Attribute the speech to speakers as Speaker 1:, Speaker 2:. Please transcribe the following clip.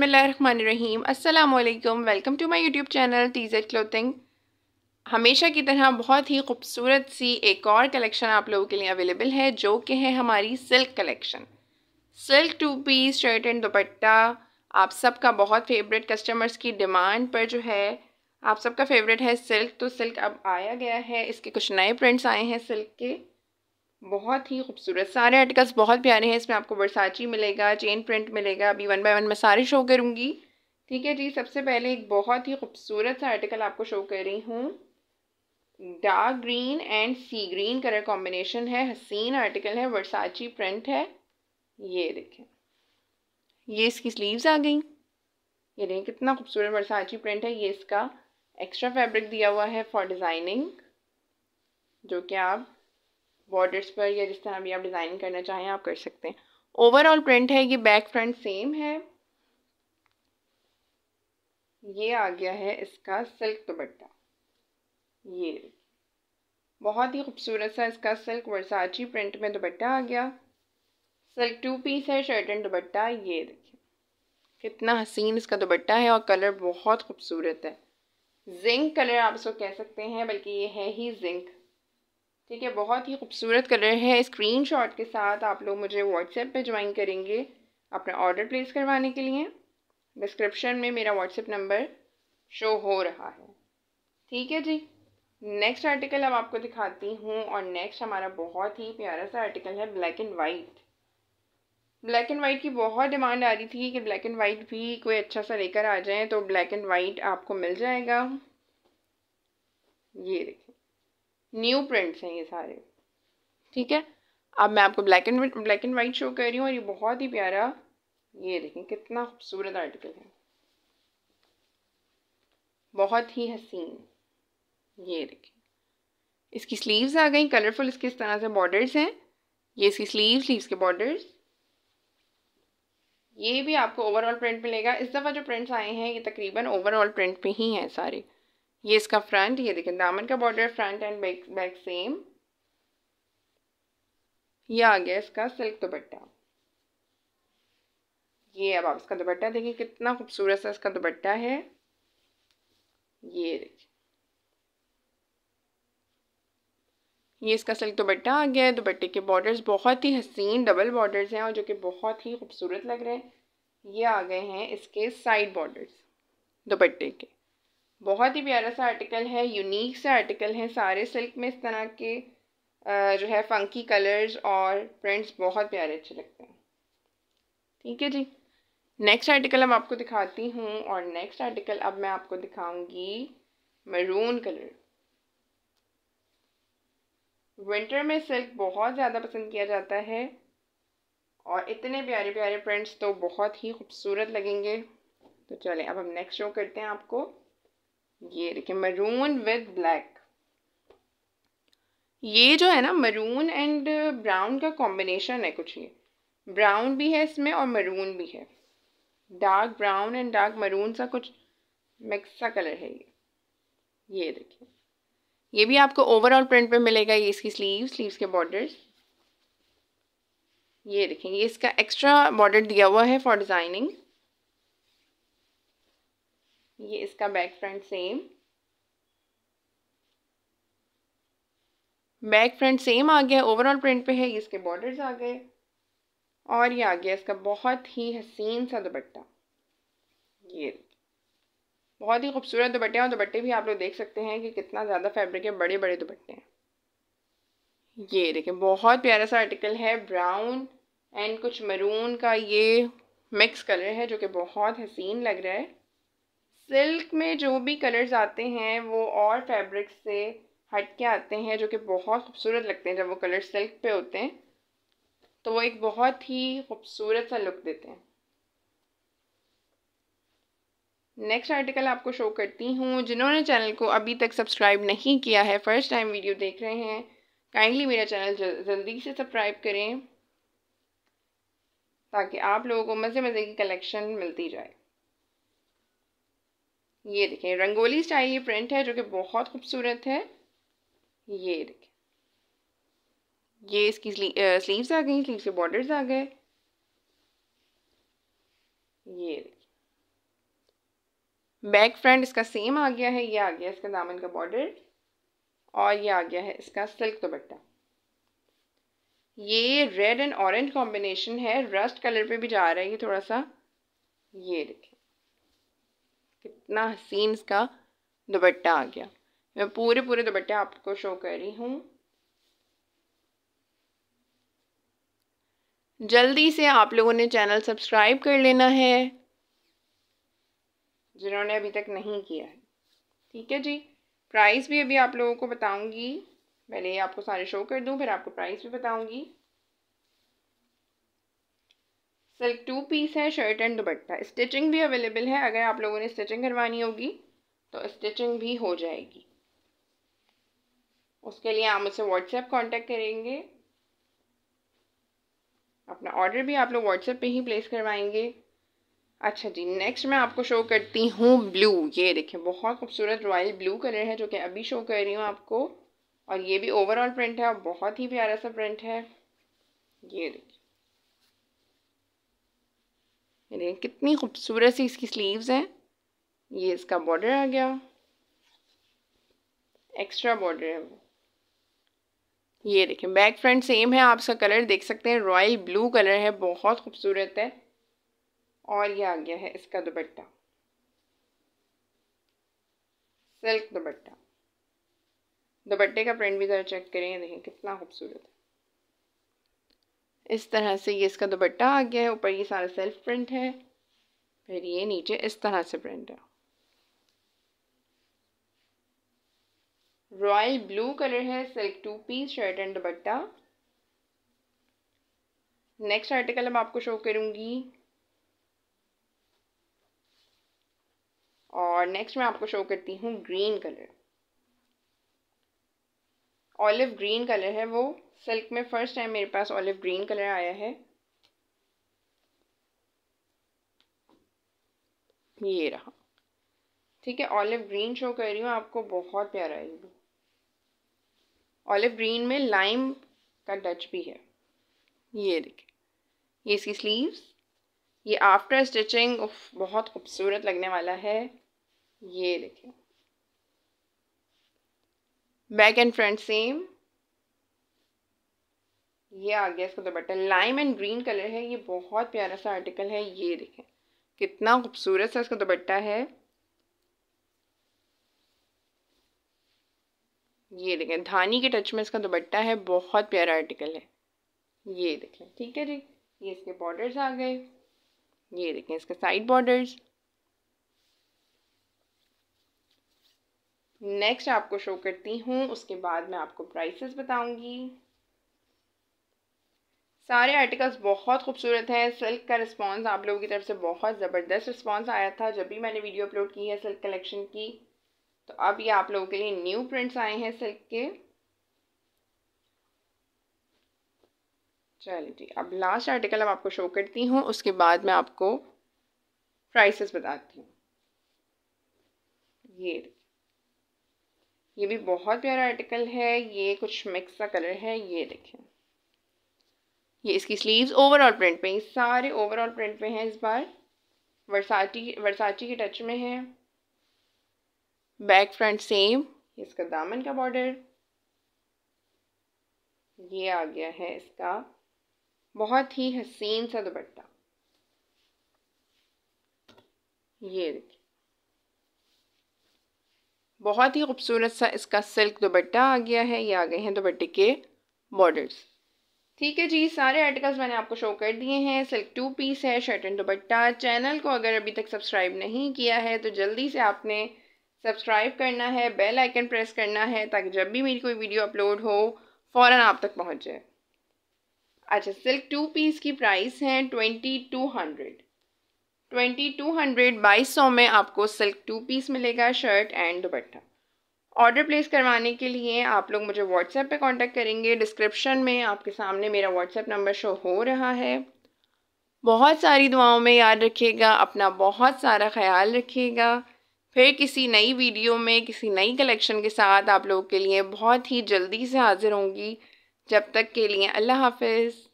Speaker 1: बसमीम अल्लाम welcome to my YouTube channel teaser clothing हमेशा की तरह बहुत ही खूबसूरत सी एक और कलेक्शन आप लोगों के लिए अवेलेबल है जो कि है हमारी silk collection silk two piece shirt and dupatta आप सबका बहुत फेवरेट कस्टमर्स की डिमांड पर जो है आप सबका फेवरेट है सिल्क तो सिल्क अब आया गया है इसके कुछ नए प्रिंट्स आए हैं सिल्क के बहुत ही खूबसूरत सारे आर्टिकल्स बहुत प्यारे हैं इसमें आपको बरसाची मिलेगा चेन प्रिंट मिलेगा अभी वन बाय वन मैं सारे शो करूँगी ठीक है जी सबसे पहले एक बहुत ही खूबसूरत सा आर्टिकल आपको शो कर रही हूँ dark green and sea green colour combination है हसीन आर्टिकल है वर्साची प्रिंट है ये देखें ये इसकी स्लीव्स आ गई ये देखें कितना खूबसूरत बरसाची प्रिंट है ये इसका एक्स्ट्रा फैब्रिक दिया हुआ है फॉर डिज़ाइनिंग जो कि आप बॉर्डर्स पर या जिस तरह भी आप डिज़ाइन करना चाहें आप कर सकते हैं ओवरऑल प्रिंट है ये बैक फ्रंट सेम है ये आ गया है इसका सिल्क दुपट्टा ये बहुत ही खूबसूरत सा इसका सिल्क वर्साची प्रिंट में दुपट्टा आ गया सिल्क टू पीस है शर्ट एंड दुपट्टा ये देखिए कितना हसीन इसका दुपट्टा है और कलर बहुत खूबसूरत है जिंक कलर आप इसको कह सकते हैं बल्कि ये है ही जिंक ठीक है बहुत ही खूबसूरत कलर है शॉट के साथ आप लोग मुझे व्हाट्सएप पे ज्वाइन करेंगे अपना ऑर्डर प्लेस करवाने के लिए डिस्क्रिप्शन में मेरा व्हाट्सएप नंबर शो हो रहा है ठीक है जी नेक्स्ट आर्टिकल अब आपको दिखाती हूँ और नेक्स्ट हमारा बहुत ही प्यारा सा आर्टिकल है black and white black and white की बहुत डिमांड आ रही थी कि ब्लैक एंड वाइट भी कोई अच्छा सा लेकर आ जाए तो ब्लैक एंड वाइट आपको मिल जाएगा ये देखिए न्यू प्रिंट्स हैं ये सारे ठीक है अब मैं आपको black and black and white show कर रही हूँ और ये बहुत ही प्यारा ये देखें कितना खूबसूरत आर्टिकल है बहुत ही हसीन ये देखें इसकी स्लीव्स आ गई कलरफुल इसके इस तरह से बॉर्डर्स हैं ये इसकी स्लीव स्लीव्स के बॉर्डर्स ये भी आपको ओवरऑल प्रिंट मिलेगा इस दफ़ा जो प्रिंट्स आए हैं ये तकरीबन ओवरऑल प्रिंट पे ही हैं सारे ये इसका फ्रंट ये देखें दामन का border front and back back same ये आ गया इसका सिल्क दुपट्टा ये अब आप इसका दुपट्टा देखें कितना खूबसूरत सा इसका दुपट्टा है ये देखिए ये इसका सिल्क दुपट्टा आ गया है दुपट्टे के बॉर्डर्स बहुत ही हसीन डबल बॉर्डर्स हैं और जो कि बहुत ही खूबसूरत लग रहे हैं ये आ गए हैं इसके साइड बॉर्डर्स दुपट्टे के बहुत ही प्यारा सा आर्टिकल है यूनिक सा आर्टिकल है सारे सिल्क में इस तरह के जो है फंकी कलर्स और प्रिंट्स बहुत प्यारे अच्छे लगते हैं ठीक है जी नेक्स्ट आर्टिकल अब आपको दिखाती हूँ और नेक्स्ट आर्टिकल अब मैं आपको दिखाऊंगी मरून कलर विंटर में सिल्क बहुत ज़्यादा पसंद किया जाता है और इतने प्यारे प्यारे प्रिंट्स तो बहुत ही खूबसूरत लगेंगे तो चलें अब हम नेक्स्ट शो करते हैं आपको ये देखिए मरून विद ब्लैक ये जो है ना मरून एंड ब्राउन का कॉम्बिनेशन है कुछ ये ब्राउन भी है इसमें और मरून भी है dark brown and dark maroon सा कुछ मिक्स सा कलर है ये ये देखिए ये भी आपको ओवरऑल प्रिंट पे मिलेगा ये इसकी स्लीव स्लीव्स के बॉर्डर्स ये देखें ये इसका एक्स्ट्रा बॉर्डर दिया हुआ है फॉर डिज़ाइनिंग ये इसका back front same back front same आ गया ओवरऑल प्रिंट पे है इसके बॉर्डर्स आ गए और ये आ गया इसका बहुत ही हसीन सा दुपट्टा ये बहुत ही खूबसूरत दुपट्टे हैं और दुपट्टे भी आप लोग देख सकते हैं कि कितना ज़्यादा फैब्रिक है बड़े बड़े दुपट्टे हैं ये देखें बहुत प्यारा सा आर्टिकल है ब्राउन एंड कुछ मरून का ये मिक्स कलर है जो कि बहुत हसीन लग रहा है सिल्क में जो भी कलर्स आते हैं वो और फैब्रिक से हट के आते हैं जो कि बहुत खूबसूरत लगते हैं जब वो कलर सिल्क पे होते हैं तो वो एक बहुत ही खूबसूरत सा लुक देते हैं नेक्स्ट आर्टिकल आपको शो करती हूँ जिन्होंने चैनल को अभी तक सब्सक्राइब नहीं किया है फर्स्ट टाइम वीडियो देख रहे हैं काइंडली मेरा चैनल जल्दी से सब्सक्राइब करें ताकि आप लोगों को मज़े मज़े की कलेक्शन मिलती जाए ये देखें रंगोली स्टाइल ये प्रिंट है जो कि बहुत खूबसूरत है ये देखें ये इसकी स्लीव्स आ गई स्लीव्स के बॉर्डर्स आ गए ये बैक फ्रंट इसका सेम आ गया है ये आ गया इसका दामन का बॉर्डर और ये आ गया है इसका सिल्क दुपट्टा ये रेड एंड ऑरेंज कॉम्बिनेशन है रस्ट कलर पे भी जा रहा है ये थोड़ा सा ये देखें कितना हसीन इसका दुपट्टा आ गया मैं पूरे पूरे दुपट्टे आपको शो कर रही हूँ जल्दी से आप लोगों ने चैनल सब्सक्राइब कर लेना है जिन्होंने अभी तक नहीं किया है ठीक है जी प्राइस भी अभी आप लोगों को बताऊंगी पहले आपको सारे शो कर दूं फिर आपको प्राइस भी बताऊंगी सिल्क टू पीस है शर्ट एंड दुपट्टा स्टिचिंग भी अवेलेबल है अगर आप लोगों ने स्टिचिंग करवानी होगी तो स्टिचिंग भी हो जाएगी उसके लिए आप मुझसे व्हाट्सएप कांटेक्ट करेंगे अपना ऑर्डर भी आप लोग व्हाट्सएप पे ही प्लेस करवाएंगे अच्छा जी नेक्स्ट मैं आपको शो करती हूँ ब्लू ये देखें बहुत खूबसूरत रॉयल ब्लू कलर है जो कि अभी शो कर रही हूँ आपको और ये भी ओवरऑल प्रिंट है और बहुत ही प्यारा सा प्रिंट है ये देखें देखिए देखें कितनी खूबसूरत सी इसकी स्लीव्स हैं ये इसका बॉर्डर आ गया एक्स्ट्रा बॉर्डर है वो ये देखें बैक फ्रंट सेम है आप इसका कलर देख सकते हैं रॉयल ब्लू कलर है बहुत खूबसूरत है और ये आ गया है इसका दुपट्टा सिल्क दुपट्टा दुपट्टे का प्रिंट भी ज़रा चेक करें देखें कितना खूबसूरत है इस तरह से ये इसका दुपट्टा आ गया है ऊपर ये सारा सेल्फ प्रिंट है फिर ये नीचे इस तरह से प्रिंट है रॉयल ब्लू कलर है silk two piece shirt and dupatta next article अब आपको शो करूंगी और नेक्स्ट मैं आपको शो करती हूँ green colour olive green colour है वो सिल्क में फ़र्स्ट टाइम मेरे पास ऑलिव ग्रीन कलर आया है ये रहा ठीक है ऑलिव ग्रीन शो कर रही हूँ आपको बहुत प्यारा है ये ऑलिव ग्रीन में लाइम का टच भी है ये देखिए ये इसकी स्लीव्स ये आफ्टर स्टिचिंग बहुत खूबसूरत लगने वाला है ये देखिए बैक एंड फ्रंट सेम ये आ गया इसका dupatta lime and green colour है ये बहुत प्यारा सा आर्टिकल है ये देखें कितना खूबसूरत सा इसका दुपट्टा है ये देखें धानी के टच में इसका दुपट्टा है बहुत प्यारा आर्टिकल है ये देखें ठीक है जी ये इसके बॉर्डर्स आ गए ये देखें इसके साइड बॉर्डर्स नेक्स्ट आपको शो करती हूँ उसके बाद मैं आपको प्राइसेस बताऊंगी सारे आर्टिकल्स बहुत खूबसूरत हैं सिल्क का रिस्पांस आप लोगों की तरफ से बहुत ज़बरदस्त रिस्पांस आया था जब भी मैंने वीडियो अपलोड की है सिल्क कलेक्शन की तो अब ये आप लोगों के लिए न्यू प्रिंट्स आए हैं सिल्क के चलिए जी अब लास्ट आर्टिकल अब आपको शो करती हूँ उसके बाद मैं आपको प्राइसेस बताती हूँ ये ये भी बहुत प्यारा आर्टिकल है ये कुछ मिक्स सा कलर है ये देखें ये इसकी स्लीव्स ओवरऑल प्रिंट पे ये सारे ओवरऑल प्रिंट पे हैं इस बार वर्साची वर्साची के टच में है बैक फ्रंट सेम इसका दामन का बॉर्डर ये आ गया है इसका बहुत ही हसीन सा दुपट्टा ये देखिए बहुत ही खूबसूरत सा इसका सिल्क दुपट्टा आ गया है ये आ गए हैं दुपट्टे के बॉर्डर्स ठीक है जी सारे आर्टिकल्स मैंने आपको शो कर दिए हैं सिल्क टू पीस है शर्ट एंड दुपट्टा चैनल को अगर अभी तक सब्सक्राइब नहीं किया है तो जल्दी से आपने सब्सक्राइब करना है बेल आइकन प्रेस करना है ताकि जब भी मेरी कोई वीडियो अपलोड हो फ़ौर आप तक पहुँच जाए अच्छा सिल्क टू पीस की प्राइस है twenty two hundred twenty two hundred बाईस सौ में आपको सिल्क टू पीस मिलेगा shirt and dupatta order place करवाने के लिए आप लोग मुझे व्हाट्सएप पे कांटेक्ट करेंगे डिस्क्रिप्शन में आपके सामने मेरा व्हाट्सएप नंबर शो हो रहा है बहुत सारी दुआओं में याद रखिएगा अपना बहुत सारा ख्याल रखिएगा फिर किसी नई वीडियो में किसी नई कलेक्शन के साथ आप लोगों के लिए बहुत ही जल्दी से हाज़िर होंगी जब तक के लिए अल्लाह हाफिज़